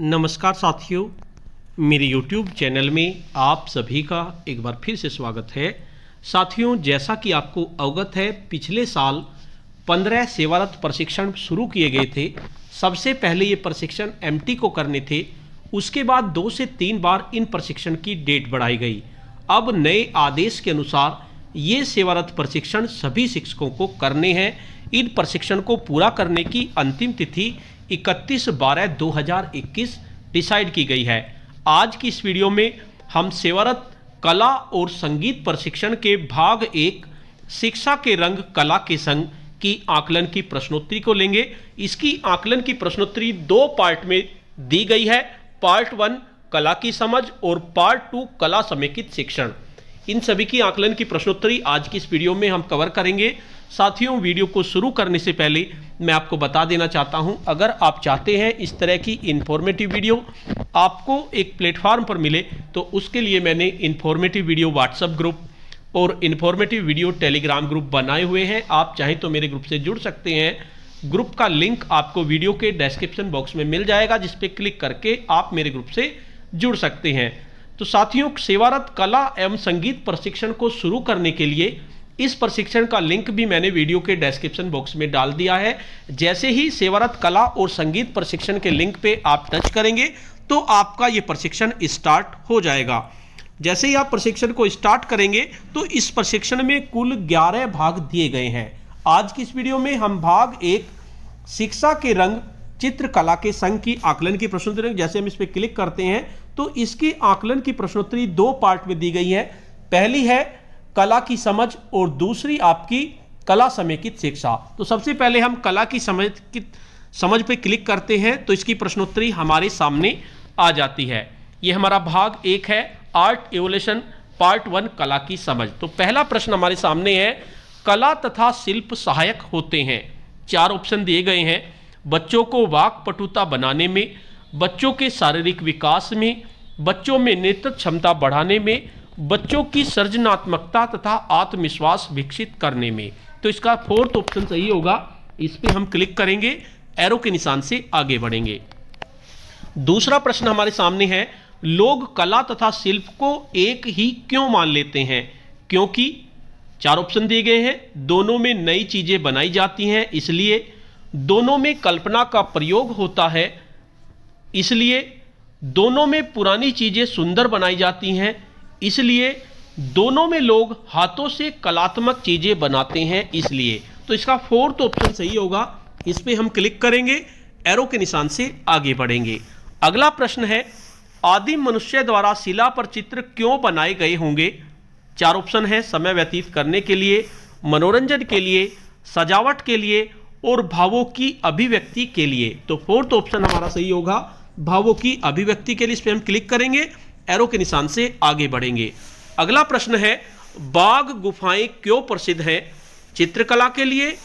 नमस्कार साथियों मेरे YouTube चैनल में आप सभी का एक बार फिर से स्वागत है साथियों जैसा कि आपको अवगत है पिछले साल 15 सेवारत प्रशिक्षण शुरू किए गए थे सबसे पहले ये प्रशिक्षण एम को करने थे उसके बाद दो से तीन बार इन प्रशिक्षण की डेट बढ़ाई गई अब नए आदेश के अनुसार ये सेवारत प्रशिक्षण सभी शिक्षकों को करने हैं इन प्रशिक्षण को पूरा करने की अंतिम तिथि इकतीस बारह इक्कीस डिसाइड की गई है आज की इस वीडियो में हम सेवारत कला और संगीत प्रशिक्षण के भाग एक शिक्षा के रंग कला के संग की आकलन की प्रश्नोत्तरी को लेंगे इसकी आकलन की प्रश्नोत्तरी दो पार्ट में दी गई है पार्ट वन कला की समझ और पार्ट टू कला समेकित शिक्षण इन सभी की आकलन की प्रश्नोत्तरी आज की इस वीडियो में हम कवर करेंगे साथियों वीडियो को शुरू करने से पहले मैं आपको बता देना चाहता हूं अगर आप चाहते हैं इस तरह की इन्फॉर्मेटिव वीडियो आपको एक प्लेटफार्म पर मिले तो उसके लिए मैंने इन्फॉर्मेटिव वीडियो व्हाट्सएप ग्रुप और इन्फॉर्मेटिव वीडियो टेलीग्राम ग्रुप बनाए हुए हैं आप चाहें तो मेरे ग्रुप से जुड़ सकते हैं ग्रुप का लिंक आपको वीडियो के डिस्क्रिप्शन बॉक्स में मिल जाएगा जिस पर क्लिक करके आप मेरे ग्रुप से जुड़ सकते हैं तो साथियों सेवारत कला एवं संगीत प्रशिक्षण को शुरू करने के लिए इस प्रशिक्षण का लिंक भी मैंने वीडियो के डिस्क्रिप्शन बॉक्स में डाल दिया है जैसे ही सेवारत कला और संगीत प्रशिक्षण के लिंक पे आप टच करेंगे तो आपका ये प्रशिक्षण स्टार्ट हो जाएगा जैसे ही आप प्रशिक्षण को स्टार्ट करेंगे तो इस प्रशिक्षण में कुल ग्यारह भाग दिए गए हैं आज की इस वीडियो में हम भाग एक शिक्षा के रंग चित्रकला के संघ की आकलन की प्रश्नोत्तरी जैसे हम इस पर क्लिक करते हैं तो इसकी आकलन की प्रश्नोत्तरी दो पार्ट में दी गई है पहली है कला की समझ और दूसरी आपकी कला समेकित शिक्षा तो सबसे पहले हम कला की समझ की समझ पे क्लिक करते हैं तो इसकी प्रश्नोत्तरी हमारे सामने आ जाती है ये हमारा भाग एक है आर्ट एवोल्यूशन पार्ट वन कला की समझ तो पहला प्रश्न हमारे सामने है कला तथा शिल्प सहायक होते हैं चार ऑप्शन दिए गए हैं बच्चों को वाक पटुता बनाने में बच्चों के शारीरिक विकास में बच्चों में नेतृत्व क्षमता बढ़ाने में बच्चों की सर्जनात्मकता तथा आत्मविश्वास विकसित करने में तो इसका फोर्थ ऑप्शन सही होगा इस पर हम क्लिक करेंगे एरो के निशान से आगे बढ़ेंगे दूसरा प्रश्न हमारे सामने है लोग कला तथा शिल्प को एक ही क्यों मान लेते हैं क्योंकि चार ऑप्शन दिए गए हैं दोनों में नई चीज़ें बनाई जाती हैं इसलिए दोनों में कल्पना का प्रयोग होता है इसलिए दोनों में पुरानी चीज़ें सुंदर बनाई जाती हैं इसलिए दोनों में लोग हाथों से कलात्मक चीज़ें बनाते हैं इसलिए तो इसका फोर्थ ऑप्शन सही होगा इस पर हम क्लिक करेंगे एरो के निशान से आगे बढ़ेंगे अगला प्रश्न है आदि मनुष्य द्वारा शिला पर चित्र क्यों बनाए गए होंगे चार ऑप्शन है समय व्यतीत करने के लिए मनोरंजन के लिए सजावट के लिए और भावों की अभिव्यक्ति के लिए तो फोर्थ ऑप्शन हमारा सही होगा भावों की अभिव्यक्ति के लिए इस पर हम क्लिक करेंगे एरो के निशान से आगे बढ़ेंगे अगला प्रश्न है बाघ गुफाएं क्यों प्रसिद्ध हैं चित्रकला के लिए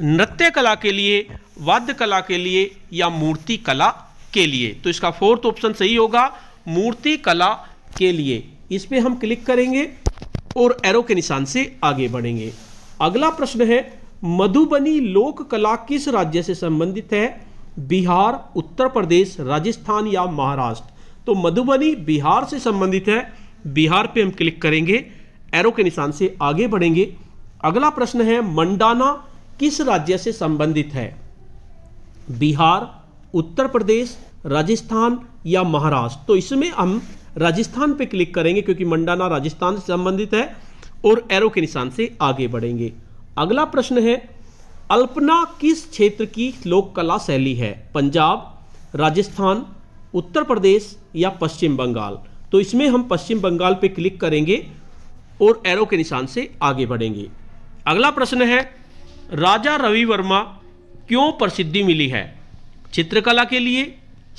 नृत्य कला के लिए वाद्य कला के लिए या मूर्ति कला के लिए तो इसका फोर्थ ऑप्शन सही होगा मूर्ति कला के लिए इस पर हम क्लिक करेंगे और एरो के निशान से आगे बढ़ेंगे अगला प्रश्न है मधुबनी लोक कला किस राज्य से संबंधित है बिहार उत्तर प्रदेश राजस्थान या महाराष्ट्र तो मधुबनी बिहार से संबंधित है बिहार पे हम क्लिक करेंगे एरो के निशान से आगे बढ़ेंगे अगला प्रश्न है मंडाना किस राज्य से संबंधित है बिहार उत्तर प्रदेश राजस्थान या महाराष्ट्र तो इसमें हम राजस्थान पे क्लिक करेंगे क्योंकि मंडाना राजस्थान से संबंधित है और एरो के निशान से आगे बढ़ेंगे अगला प्रश्न है अल्पना किस क्षेत्र की लोक कला शैली है पंजाब राजस्थान उत्तर प्रदेश या पश्चिम बंगाल तो इसमें हम पश्चिम बंगाल पे क्लिक करेंगे और एरो के निशान से आगे बढ़ेंगे अगला प्रश्न है राजा रवि वर्मा क्यों प्रसिद्धि मिली है चित्रकला के लिए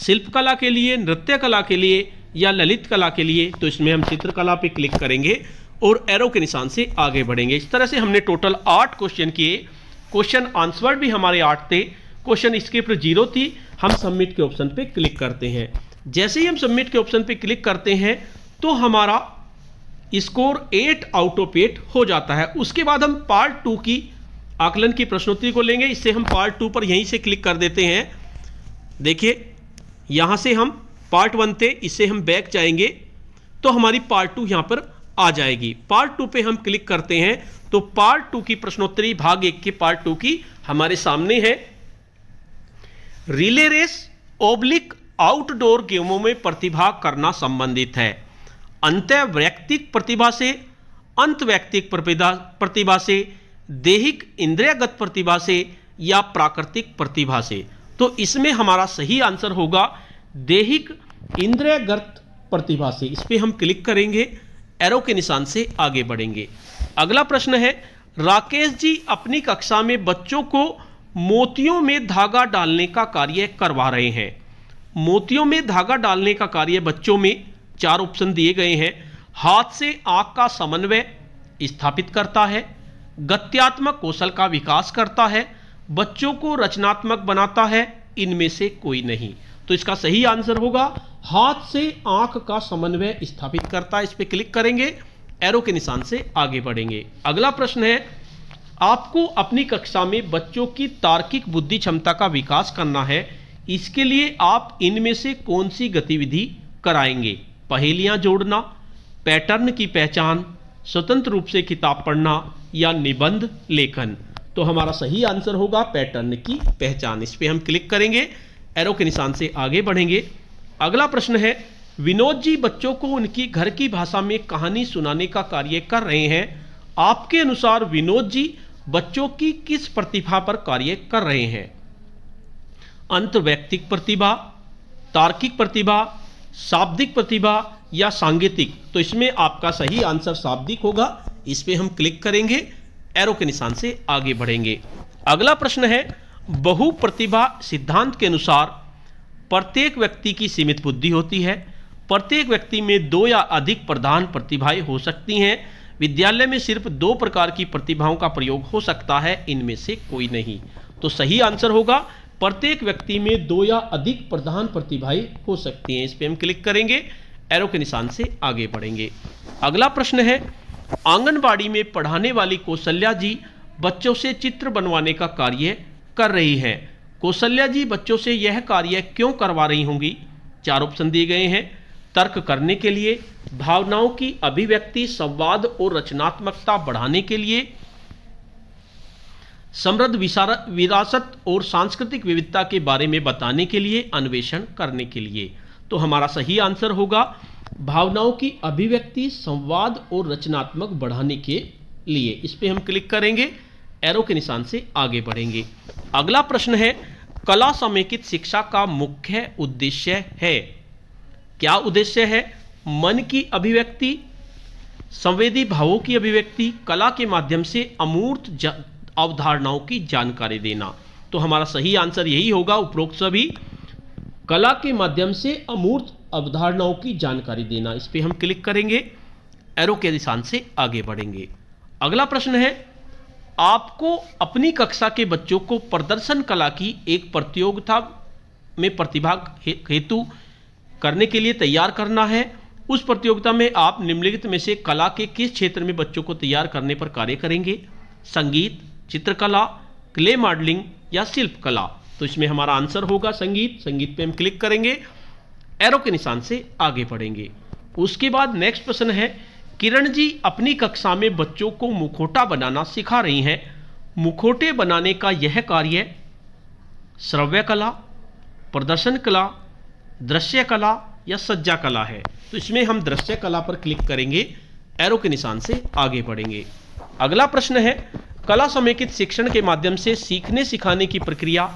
शिल्पकला के लिए नृत्य कला के लिए या ललित कला के लिए तो इसमें हम चित्रकला पे क्लिक करेंगे और एरो के निशान से आगे बढ़ेंगे इस तरह से हमने टोटल आठ क्वेश्चन किए क्वेश्चन आंसर भी हमारे आठ थे क्वेश्चन स्क्रिप्ट जीरो थी हम सबमिट के ऑप्शन पे क्लिक करते हैं जैसे ही हम सबमिट के ऑप्शन पे क्लिक करते हैं तो हमारा score eight out of eight हो जाता है उसके बाद हम पार्ट टू की आकलन की प्रश्नोत्तरी को लेंगे इससे हम पार्ट टू पर यहीं से क्लिक कर देते हैं देखिए यहाँ से हम पार्ट वन थे इससे हम बैक जाएंगे तो हमारी पार्ट टू यहाँ पर आ जाएगी पार्ट टू पे हम क्लिक करते हैं तो पार्ट टू की प्रश्नोत्तरी भाग एक के पार्ट टू की हमारे सामने है रिले रेस ओब्लिक आउटडोर गेमों में प्रतिभा करना संबंधित है अंत व्यक्तिक प्रतिभा से अंत व्यक्तिक प्रतिभा से देहिक इंद्रियागत प्रतिभा से या प्राकृतिक प्रतिभा से तो इसमें हमारा सही आंसर होगा देहिक इंद्रियागत प्रतिभा से इस पर हम क्लिक करेंगे एरो के निशान से आगे बढ़ेंगे अगला प्रश्न है राकेश जी अपनी कक्षा में बच्चों को मोतियों में धागा डालने का कार्य करवा रहे हैं मोतियों में धागा डालने का कार्य बच्चों में चार ऑप्शन दिए गए हैं हाथ से आंख का समन्वय स्थापित करता है गत्यात्मक कौशल का विकास करता है बच्चों को रचनात्मक बनाता है इनमें से कोई नहीं तो इसका सही आंसर होगा हाथ से आंख का समन्वय स्थापित करता है इस पर क्लिक करेंगे एरो के निशान से आगे बढ़ेंगे अगला प्रश्न है आपको अपनी कक्षा में बच्चों की तार्किक बुद्धि क्षमता का विकास करना है इसके लिए आप इनमें से कौन सी गतिविधि कराएंगे पहेलियां जोड़ना पैटर्न की पहचान स्वतंत्र रूप से किताब पढ़ना या निबंध लेखन तो हमारा सही आंसर होगा पैटर्न की पहचान इस पर हम क्लिक करेंगे एरो के निशान से आगे बढ़ेंगे अगला प्रश्न है विनोद जी बच्चों को उनकी घर की भाषा में कहानी सुनाने का कार्य कर रहे हैं आपके अनुसार विनोद जी बच्चों की किस प्रतिभा पर कार्य कर रहे हैं व्यक्तिक प्रतिभा तार्किक प्रतिभा शाब्दिक प्रतिभा या सांगीतिक तो इसमें आपका सही आंसर शाब्दिक होगा इस पर हम क्लिक करेंगे एरो के निशान से आगे बढ़ेंगे अगला प्रश्न है बहु प्रतिभा सिद्धांत के अनुसार प्रत्येक व्यक्ति की सीमित बुद्धि होती है प्रत्येक व्यक्ति में दो या अधिक प्रधान प्रतिभाएं हो सकती हैं विद्यालय में सिर्फ दो प्रकार की प्रतिभाओं का प्रयोग हो सकता है इनमें से कोई नहीं तो सही आंसर होगा प्रत्येक व्यक्ति में दो या अधिक प्रधान प्रतिभाएं हो सकती हैं इस पर हम क्लिक करेंगे एरो के निशान से आगे बढ़ेंगे अगला प्रश्न है आंगनबाड़ी में पढ़ाने वाली कौशल्या जी बच्चों से चित्र बनवाने का कार्य कर रही है कौशल्या जी बच्चों से यह कार्य क्यों करवा रही होंगी चार ऑप्शन दिए गए हैं तर्क करने के लिए भावनाओं की अभिव्यक्ति संवाद और रचनात्मकता बढ़ाने के लिए समृद्ध विरासत और सांस्कृतिक विविधता के बारे में बताने के लिए अन्वेषण करने के लिए तो हमारा सही आंसर होगा भावनाओं की अभिव्यक्ति संवाद और रचनात्मक बढ़ाने के लिए इस पर हम क्लिक करेंगे एरो के निशान से आगे बढ़ेंगे अगला प्रश्न है कला समेकित शिक्षा का मुख्य उद्देश्य है क्या उद्देश्य है मन की अभिव्यक्ति संवेदी भावों की अभिव्यक्ति कला के माध्यम से अमूर्त अवधारणाओं की जानकारी देना तो हमारा सही आंसर यही होगा उपरोक्त सभी कला के माध्यम से अमूर्त अवधारणाओं की जानकारी देना इस पर हम क्लिक करेंगे एरो के निशान से आगे बढ़ेंगे अगला प्रश्न है आपको अपनी कक्षा के बच्चों को प्रदर्शन कला की एक प्रतियोगिता में प्रतिभाग हेतु हे करने के लिए तैयार करना है उस प्रतियोगिता में आप निम्नलिखित में से कला के किस क्षेत्र में बच्चों को तैयार करने पर कार्य करेंगे संगीत चित्रकला क्ले मॉडलिंग या शिल्पकला तो इसमें हमारा आंसर होगा संगीत संगीत पे हम क्लिक करेंगे एरो के निशान से आगे बढ़ेंगे उसके बाद नेक्स्ट प्रश्न है किरण जी अपनी कक्षा में बच्चों को मुखोटा बनाना सिखा रही हैं मुखोटे बनाने का यह कार्य श्रव्य कला प्रदर्शन कला दृश्य कला या सज्जा कला है तो इसमें हम दृश्य कला पर क्लिक करेंगे एरो के निशान से आगे बढ़ेंगे अगला प्रश्न है कला समेकित शिक्षण के माध्यम से सीखने सिखाने की प्रक्रिया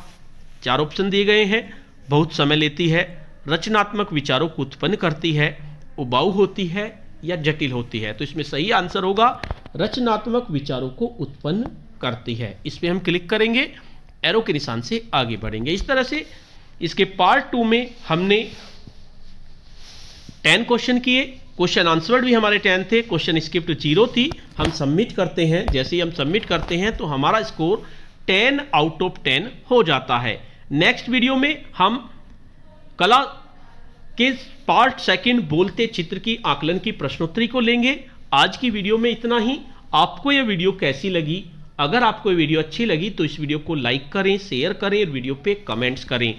चार ऑप्शन दिए गए हैं बहुत समय लेती है रचनात्मक विचारों को उत्पन्न करती है उबाऊ होती है या जटिल होती है तो इसमें सही आंसर होगा रचनात्मक विचारों को उत्पन्न करती है इस पर हम क्लिक करेंगे एरो के निशान से आगे बढ़ेंगे इस तरह से इसके पार्ट टू में हमने टेन क्वेश्चन किए क्वेश्चन आंसर्ड भी हमारे टेन थे क्वेश्चन स्क्रिप्ट जीरो थी हम सबमिट करते हैं जैसे ही हम सबमिट करते हैं तो हमारा score ten out of ten हो जाता है नेक्स्ट वीडियो में हम कला के पार्ट सेकंड बोलते चित्र की आकलन की प्रश्नोत्तरी को लेंगे आज की वीडियो में इतना ही आपको यह वीडियो कैसी लगी अगर आपको वीडियो अच्छी लगी तो इस वीडियो को लाइक करें शेयर करें और वीडियो पे कमेंट्स करें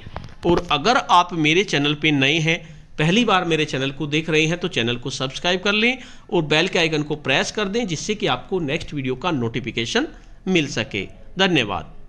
और अगर आप मेरे चैनल पे नए हैं पहली बार मेरे चैनल को देख रहे हैं तो चैनल को सब्सक्राइब कर लें और बेल के आइकन को प्रेस कर दें जिससे कि आपको नेक्स्ट वीडियो का नोटिफिकेशन मिल सके धन्यवाद